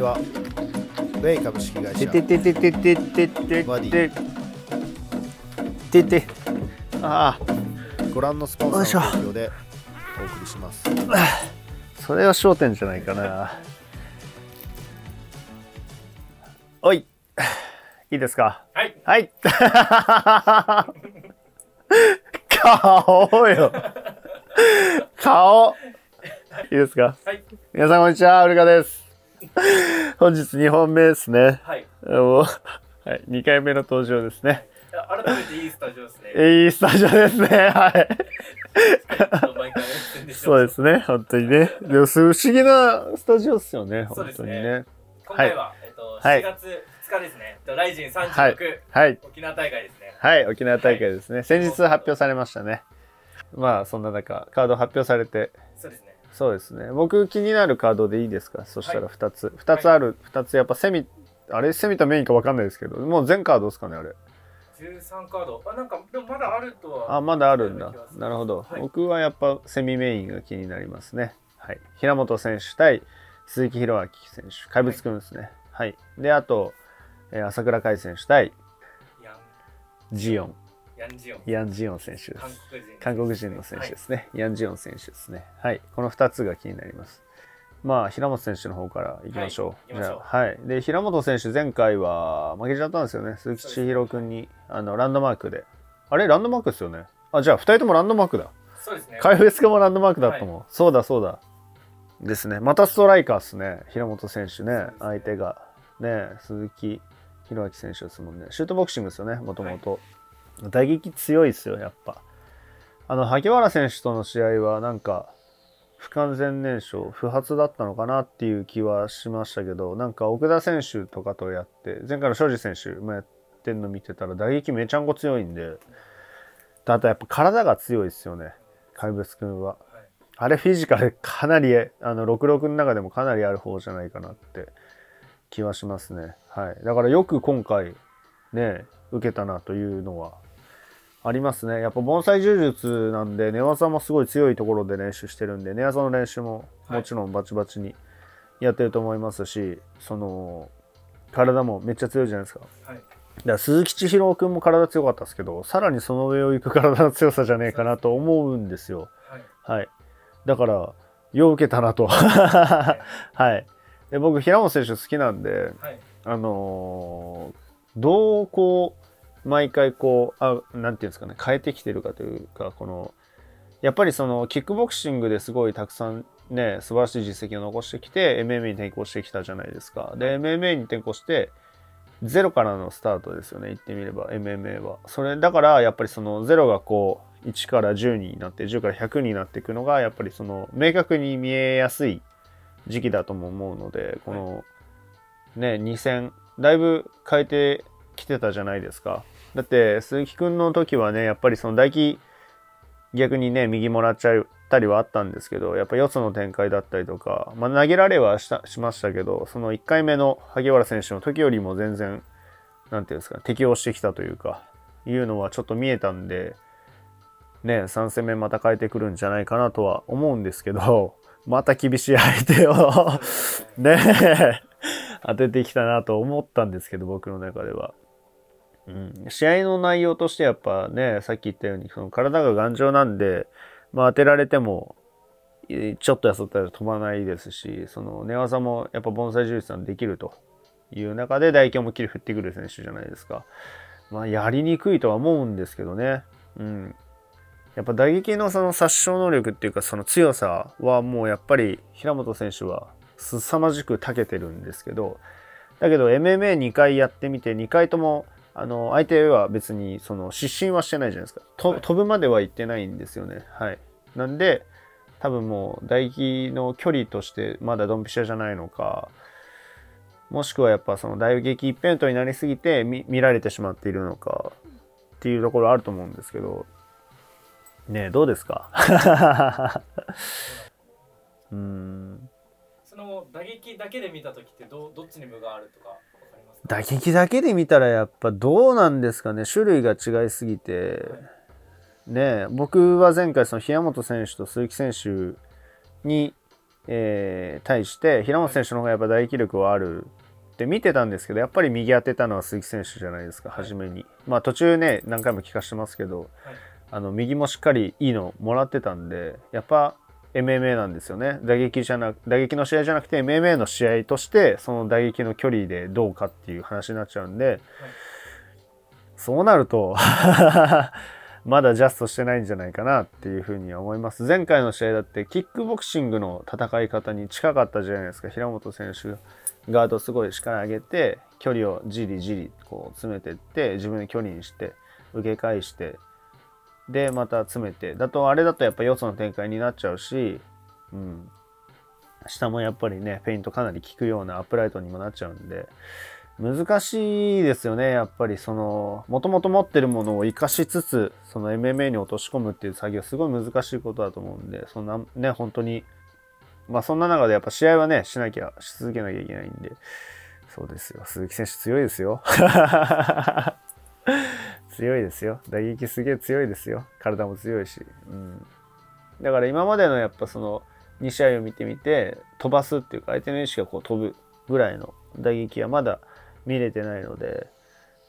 組はウェイ株式会社ててててててててデててああご覧のスポンサーの提供でお送りしますそれは焦点じゃないかなおいいいですかはいはい顔よ顔いいですか、はい、皆さんこんにちはウルカです本日2本目ですね。はい。もう、はい、2回目の登場ですね。改めていいスタジオですね。いいスタジオですね。はい。そうですね、本当にね。でも、不思議なスタジオですよね、本当にね。今回は、えっと、4月2日ですね、ライジン36、はい、沖縄大会ですね。はい、沖縄大会ですね。先日発表されましたね。まあ、そんな中、カード発表されて。そうですね。そうですね。僕気になるカードでいいですかそしたら2つ。2つある、2つやっぱセミ、あれセミとメインか分かんないですけど、もう全カードですかね、あれ。13カード。あ、なんか、でもまだあるとは。あ、まだあるんだ。なるほど、はい、僕はやっぱセミメインが気になりますね。はい。平本選手対鈴木宏明選手。怪物くんですね。はい、はい。で、あと、え朝倉海選手対ジオン。ヤンジオン。ヤンジオン選手です。韓国人の選手ですね、はい、ヤンジオン選手ですね。はい。この2つが気になります。まあ、平本選手の方からいきましょう。はい、じゃあ、はい。で、平本選手、前回は負けちゃったんですよね。鈴木千尋君に、あの、ランドマークで。あれランドマークですよね。あ、じゃあ、2人ともランドマークだ。そうですね。カイフェスカもランドマークだったもん。はい、そうだ、そうだ。ですね。またストライカーっすね。平本選手ね。ね相手が。ね、鈴木弘明選手ですもんね。シュートボクシングですよね、もともと。はい打撃強いですよ、やっぱ。あの、萩原選手との試合は、なんか、不完全燃焼、不発だったのかなっていう気はしましたけど、なんか奥田選手とかとやって、前回の庄司選手もやってんの見てたら、打撃めちゃんこ強いんで、あとやっぱ体が強いですよね、怪物くんは。あれフィジカルかなり、あの、66の中でもかなりある方じゃないかなって気はしますね。はい。だからよく今回、ね、受けたなというのはありますね。やっぱ盆栽柔術なんで、寝技もすごい強いところで練習してるんで、寝技の練習ももちろんバチバチにやってると思いますし、はい、その、体もめっちゃ強いじゃないですか。はい、だから鈴木千尋君も体強かったですけど、さらにその上を行く体の強さじゃねえかなと思うんですよ。はい、はい。だから、よう受けたなと。はい。で僕、平本選手好きなんで、あのー、どうこう、毎回こう、あ、なんていうんですかね、変えてきてるかというか、この、やっぱりその、キックボクシングですごいたくさんね、素晴らしい実績を残してきて、MMA に転向してきたじゃないですか。で、MMA に転向して、ゼロからのスタートですよね、言ってみれば、MMA は。それ、だから、やっぱりその、ゼロがこう、1から10になって、10から100になっていくのが、やっぱりその、明確に見えやすい時期だとも思うので、この、ね、2000、だいぶ変えてきてたじゃないですか。だって鈴木くんの時はねやっぱりその大輝逆にね右もらっちゃったりはあったんですけどやっぱよつの展開だったりとか、まあ、投げられはしたしましたけどその1回目の萩原選手の時よりも全然何ていうんですか適応してきたというかいうのはちょっと見えたんで。ね、3戦目また変えてくるんじゃないかなとは思うんですけど、また厳しい相手を ね、当ててきたなと思ったんですけど、僕の中では。うん、試合の内容としてやっぱね、さっき言ったように、その体が頑丈なんで、まあ、当てられても、ちょっとやそったら飛ばないですし、その寝技もやっぱ盆栽柔術さんできるという中で、大胸も切り振ってくる選手じゃないですか。まあ、やりにくいとは思うんですけどね。うん。やっぱ打撃のその殺傷能力っていうか、その強さはもうやっぱり平本選手は凄まじく長けてるんですけど、だけど MMA2 回やってみて、2回ともあの、相手は別に、その、失神はしてないじゃないですか。と、はい、飛ぶまでは行ってないんですよね。はい。なんで、多分もう、唾液の距離として、まだドンピシャじゃないのか、もしくはやっぱその、唾液一辺倒になりすぎて見、見られてしまっているのか、っていうところあると思うんですけど、ねえ、どうですか うん。その、打撃だけで見た時ってど、どっちに無があるとか打撃だけで見たらやっぱどうなんですかね種類が違いすぎてね僕は前回その平本選手と鈴木選手に、えー、対して平本選手の方がやっぱ打撃力はあるって見てたんですけどやっぱり右当てたのは鈴木選手じゃないですか初めに、まあ途中ね何回も聞かしてますけど、あの右もしっかりいいのもらってたんでやっぱ MMA なんですよね打撃じゃな打撃の試合じゃなくて MMA の試合としてその打撃の距離でどうかっていう話になっちゃうんで、そうなると まだジャストしてないんじゃないかなっていうふうには思います前回の試合だってキックボクシングの戦い方に近かったじゃないですか平本選手ガードすごい力上げて距離をじりじりこう詰めてって自分で距離にして受け返してでまた詰めてだとあれだとやっぱよその展開になっちゃうし、うん、下もやっぱりねフェイントかなり効くようなアップライトにもなっちゃうんで難しいですよねやっぱりそのもともと持ってるものを生かしつつその MMA に落とし込むっていう作業すごい難しいことだと思うんでそんなね本当にまあそんな中でやっぱ試合はねしなきゃし続けなきゃいけないんでそうですよ鈴木選手強いですよ強いですよ。打撃すげえ強いですよ。体も強いし。うん、だから今までのやっぱその2試合を見てみて飛ばすっていうか相手の意識がこう飛ぶぐらいの打撃はまだ見れてないので、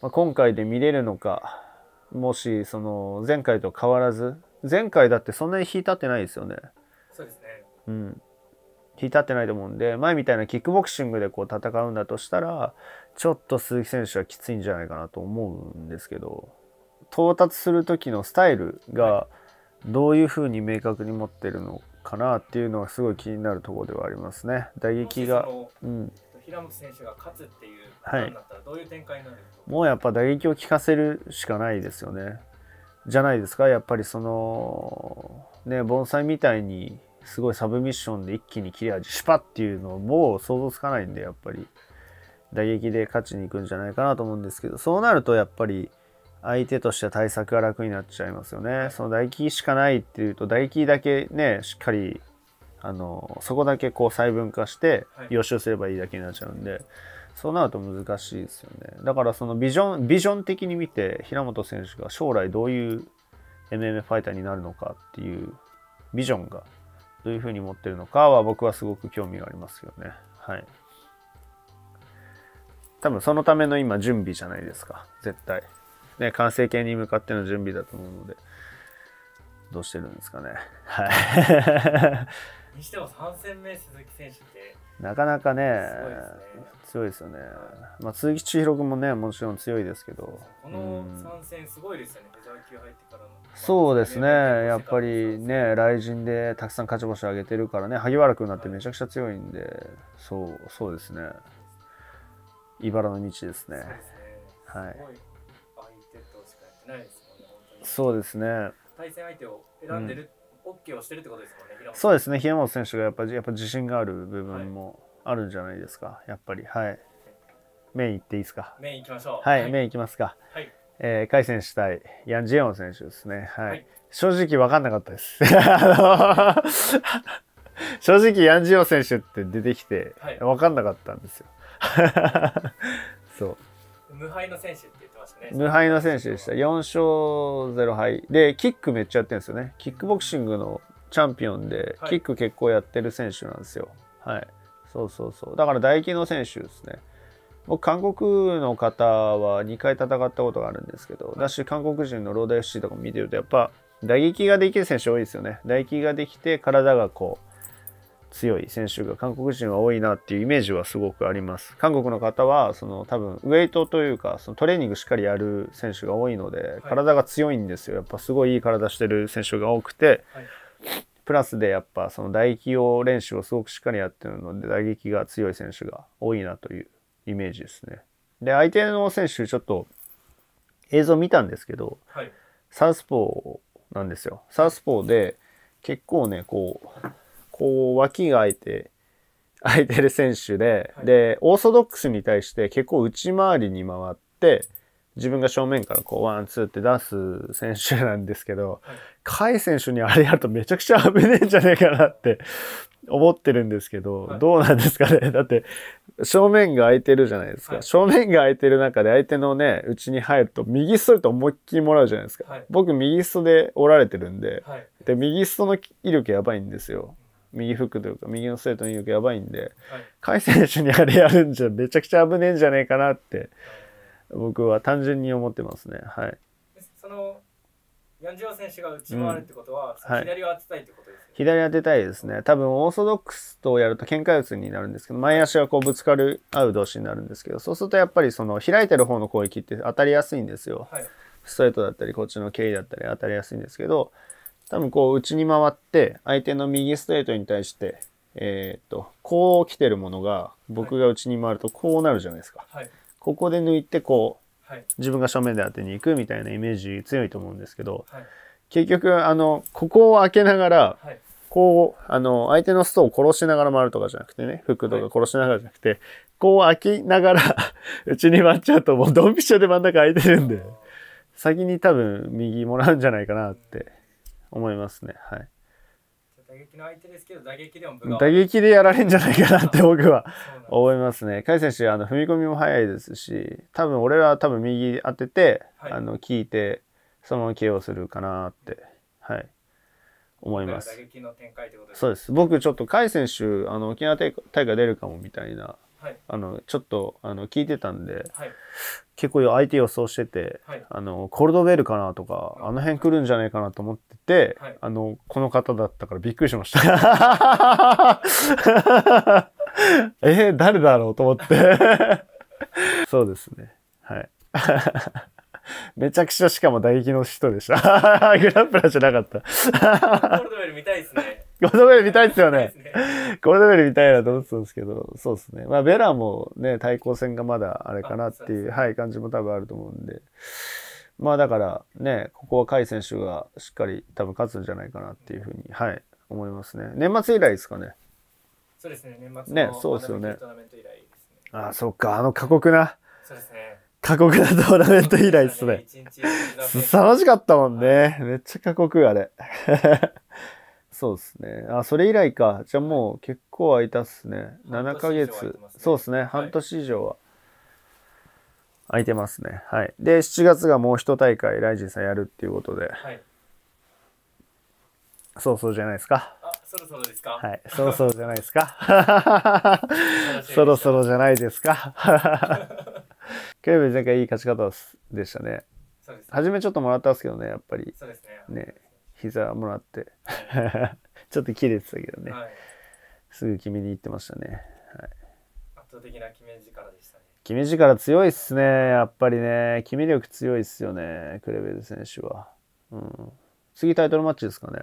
まあ、今回で見れるのかもしその前回と変わらず前回だってそんなに引いたってないですよね。そうですね。うん。引立ってないと思うんで、前みたいなキックボクシングでこう戦うんだとしたら、ちょっと鈴木選手はきついんじゃないかなと思うんですけど、到達する時のスタイルがどういう風に明確に持ってるのかなっていうのはすごい気になるところではありますね。打撃が、うん、平本選手が勝つっていうはい、どういう展開になるもうやっぱ打撃を効かせるしかないですよね。じゃないですかやっぱりそのね盆栽みたいにすごいサブミッションで一気に切れ味シュパッっていうのも想像つかないんでやっぱり打撃で勝ちに行くんじゃないかなと思うんですけどそうなるとやっぱり相手としては対策が楽になっちゃいますよね。その打撃しかないっていうと打撃だけねしっかりあのそこだけこう細分化して予習すればいいだけになっちゃうんで。そうなると難しいですよね。だからそのビジョン、ビジョン的に見て、平本選手が将来どういう MMA ファイターになるのかっていうビジョンがどういうふうに持ってるのかは僕はすごく興味がありますよね。はい。多分そのための今準備じゃないですか。絶対。ね、完成形に向かっての準備だと思うので。どうしてるんですかね。はい。にしても3戦目鈴木選手ってなかなかね、ね、強いですよね、まあ、鈴木千尋君もねもちろん強いですけどこの3戦すごいですよね、うん、フー級入ってからのそうですねやっぱりね雷神でたくさん勝ち星上げてるからね萩原君なってめちゃくちゃ強いんで、はい、そうそうですね茨の道ですね、ね、はいそうですね対戦相手を選んでる、うんオッケーをしてるってことですもんね、そうですね、平本選手がやっぱやっぱ自信がある部分もあるんじゃないですか、はい、やっぱり。はい、メインいっていいですか。メインいきましょう。はい、はい、メインいきますか。はい、えー、海選手対ヤン・ジェヨン選手ですね。はい。はい、正直分かんなかったです。正直ヤン・ジェヨン選手って出てきて、分かんなかったんですよ。そう。無敗の選手無敗の選手でした。4勝0敗。で、キックめっちゃやってるんですよね。キックボクシングのチャンピオンで、キック結構やってる選手なんですよ。はい。そうそうそう。だから大規の選手ですね。僕、韓国の方は2回戦ったことがあるんですけど、だし、韓国人のロード FC とか見てると、やっぱ、打撃ができる選手多いですよね。打撃ができて、体がこう、強い選手が韓国人は多いなっていうイメージはすごくあります。韓国の方はその多分ウエイトというかそのトレーニングしっかりやる選手が多いので体が強いんですよ。やっぱすごいいい体してる選手が多くて、プラスでやっぱその打撃を練習をすごくしっかりやってるので打撃が強い選手が多いなというイメージですね。で相手の選手ちょっと映像見たんですけど、サウスポーなんですよ。サウスポーで結構ねこうこう、脇が空いて、空いてる選手で、はい、で、オーソドックスに対して結構内回りに回って、自分が正面からこう、ワン、ツーって出す選手なんですけど、甲、はい、選手にあれやるとめちゃくちゃ危ねえんじゃねえかなって思ってるんですけど、はい、どうなんですかね だって、正面が空いてるじゃないですか、はい。正面が空いてる中で相手のね、内に入ると、右ストレート思いっきりもらうじゃないですか。僕、右ストで折られてるんで、で、右ストの威力やばいんですよ。右フックというか、右のストレートの威力やばいんで、甲、は、斐、い、選手にあれやるんじゃ、めちゃくちゃ危ねえんじゃねえかなって、僕は単純に思ってますね。はい。その、ヤンジ選手が内回るってことは、うん、左を当てたいってことです、ね左当てたいですね。多分、オーソドックスとやると喧嘩打つになるんですけど、前足がこうぶつかる合う同士になるんですけど、そうするとやっぱりその開いてる方の攻撃って当たりやすいんですよ。はい、ストレートだったり、こっちの蹴りだったり当たりやすいんですけど、多分こう内に回って相手の右ストレートに対して、えっ、ー、と、こう来てるものが僕が内に回るとこうなるじゃないですか。はい、ここで抜いてこう、はい、自分が正面で当てに行くみたいなイメージ強いと思うんですけど、はい、結局あの、ここを開けながら、こう、あの、相手のストを殺しながら回るとかじゃなくてね、フックとか殺しながらじゃなくて、こう開きながら 内に回っちゃうともうドンピシャで真ん中空いてるんで、先に多分右もらうんじゃないかなって。思いますね。はい。打撃の相手ですけど、打撃でも打撃でやられんじゃないかなって僕は思いますね。甲斐選手、あの踏み込みも早いですし、多分俺は多分右当てて、はい、あの聞いて、そのまま KO するかなって、はい、思います。打撃の展開ってことですそうです。僕ちょっと甲斐選手、あの沖縄大会出るかもみたいなはい、あのちょっとあの聞いてたんで、はい、結構相手予想してて、はい、あのコールドベルかなとか、あの辺来るんじゃないかなと思ってて、あのこの方だったからびっくりしました。えー、誰だろうと思って そうですね。はい。めちゃくちゃしかも打撃の人でした。グラップラーじゃなかった。コールドベル見たいですね。ゴードベル見たいですよね。ゴードベル見たいなと思ってたんですけど、そうですね。まあ、ベラもね、対抗戦がまだあれかなっていう、はい、感じも多分あると思うんで。まあ、だからね、ここは甲斐選手がしっかり多分勝つんじゃないかなっていうふうに、はい、思いますね。年末以来ですかね。そうですね、年末のね、そうですよね。トーナメント以来ですね。ああ、そっか、あの過酷な。そうですね。過酷なトーナメント以来ですね。凄まじかったもんね。めっちゃ過酷、あれ。そうですね。あ、それ以来か。じゃあもう結構空いたっすね。7ヶ月。ね、そうっすね。半年以上は空いてますね。はい。で、7月がもう一大会、ライジンさんやるっていうことで。はい。そうそうじゃないですか。あ、そろそろですか。はい。そろそろじゃないですか。そろそろじゃないですか。ケルビ前回いい勝ち方でしたね。そうです、ね、初めちょっともらったんですけどね、やっぱり。そうですね。ね。膝もらって ちょっと切れてたけどね、はい、すぐ決めに行ってましたね、はい、圧倒的な決め力でしたね決め力強いっすねやっぱりね決め力強いっすよねクレベル選手は、うん、次タイトルマッチですかね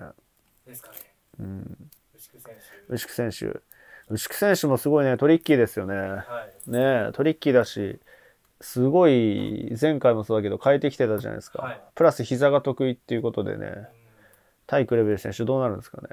ですかねうん牛久選手牛久選手選手もすごいねトリッキーですよね、はい、ねトリッキーだしすごい前回もそうだけど変えてきてたじゃないですか、はい、プラス膝が得意っていうことでね、対クレベル選手どうなるんですかね。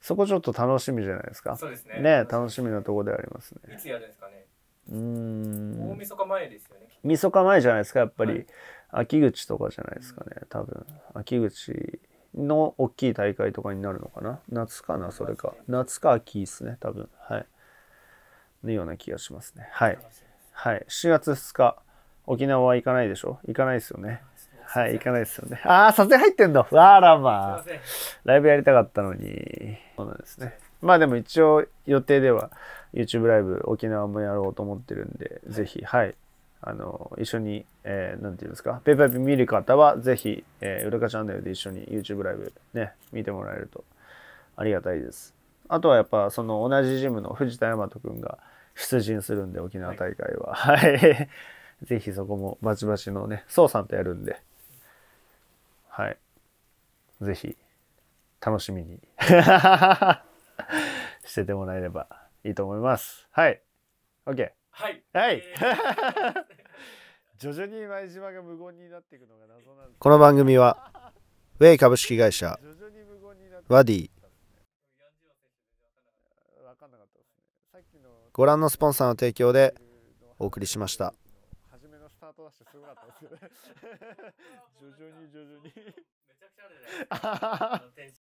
そこちょっと楽しみじゃないですか。そうですね。ね楽しみなところでありますね。いつやるんですかね。うん。大晦日前ですよね。晦日前じゃないですか、やっぱり。はい、秋口とかじゃないですかね、多分。秋口の大きい大会とかになるのかな。夏かな、それか。夏か秋ですね、多分。はい。のような気がしますね。はい。はい。4月2日、沖縄は行かないでしょ行かないですよね。はい、行かないですよね。ああ、撮影入ってんだ。あらまあ。ライブやりたかったのに。そうなんですね。まあでも一応予定では YouTube ライブ沖縄もやろうと思ってるんで、ぜひ、はい。あの、一緒に、えー、なんていうんですか、ペーパーピ見る方は、ぜひ、えー、うるかチャンネルで一緒に YouTube ライブね、見てもらえるとありがたいです。あとはやっぱ、その同じジムの藤田大和くんが出陣するんで、沖縄大会は。はい。ぜひそこもバチバチのね、蘇さんとやるんで、はい。ぜひ、楽しみに しててもらえればいいと思います。はい。OK。はい。はい。徐々に前島が無言になっていくのが謎なんです。この番組は、ウェイ株式会社、ワディ、ご覧のスポンサーの提供でお送りしました。ダすごかったですけどね 徐々に徐々にめちゃくちゃあるじゃないですか。